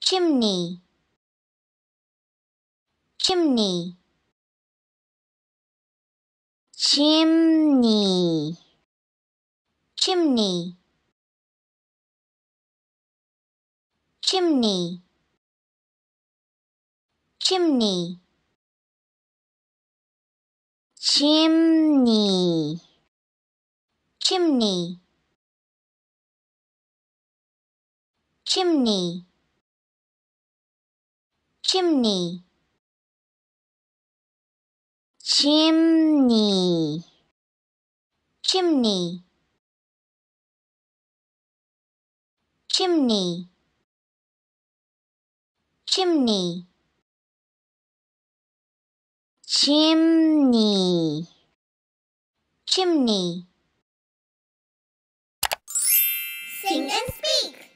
chimney chimney chimney chimney chimney chimney chimney chimney chimney chimney chimney chimney chimney chimney chimney chimney sing and speak